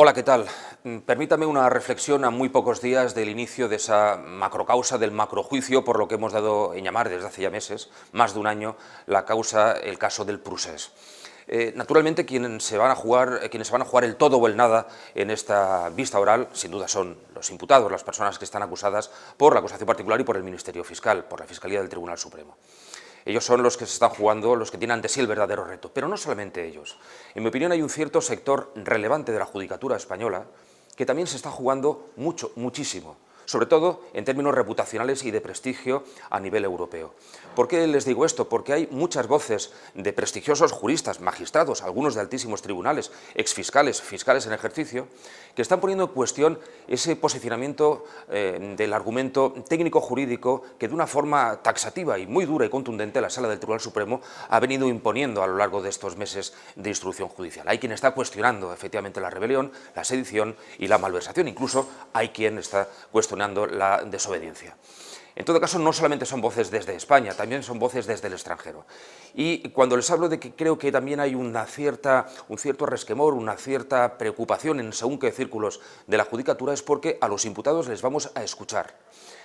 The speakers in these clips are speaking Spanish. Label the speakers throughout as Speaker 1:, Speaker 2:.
Speaker 1: Hola, ¿qué tal? Mm, permítame una reflexión a muy pocos días del inicio de esa macrocausa del macrojuicio, por lo que hemos dado en llamar desde hace ya meses, más de un año, la causa, el caso del Prusés. Eh, naturalmente, quienes se, van a jugar, eh, quienes se van a jugar el todo o el nada en esta vista oral, sin duda son los imputados, las personas que están acusadas por la acusación particular y por el Ministerio Fiscal, por la Fiscalía del Tribunal Supremo. Ellos son los que se están jugando, los que tienen ante sí el verdadero reto, pero no solamente ellos. En mi opinión hay un cierto sector relevante de la judicatura española que también se está jugando mucho, muchísimo sobre todo en términos reputacionales y de prestigio a nivel europeo. ¿Por qué les digo esto? Porque hay muchas voces de prestigiosos juristas, magistrados, algunos de altísimos tribunales, exfiscales, fiscales en ejercicio, que están poniendo en cuestión ese posicionamiento eh, del argumento técnico-jurídico que de una forma taxativa y muy dura y contundente la sala del Tribunal Supremo ha venido imponiendo a lo largo de estos meses de instrucción judicial. Hay quien está cuestionando efectivamente la rebelión, la sedición y la malversación. Incluso hay quien está cuestionando la desobediencia. En todo caso, no solamente son voces desde España, también son voces desde el extranjero. Y cuando les hablo de que creo que también hay una cierta, un cierto resquemor, una cierta preocupación en según qué círculos de la judicatura, es porque a los imputados les vamos a escuchar,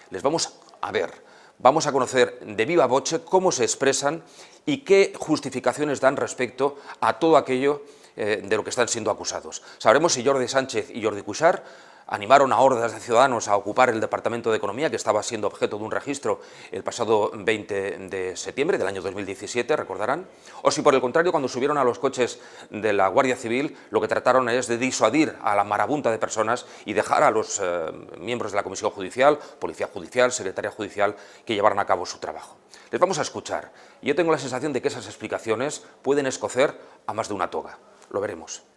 Speaker 1: les vamos a ver, vamos a conocer de viva voce cómo se expresan y qué justificaciones dan respecto a todo aquello eh, de lo que están siendo acusados. Sabremos si Jordi Sánchez y Jordi Cuixart animaron a hordas de ciudadanos a ocupar el Departamento de Economía, que estaba siendo objeto de un registro el pasado 20 de septiembre del año 2017, recordarán, o si por el contrario, cuando subieron a los coches de la Guardia Civil, lo que trataron es de disuadir a la marabunta de personas y dejar a los eh, miembros de la Comisión Judicial, Policía Judicial, Secretaría Judicial, que llevaran a cabo su trabajo. Les vamos a escuchar. Yo tengo la sensación de que esas explicaciones pueden escocer a más de una toga. Lo veremos.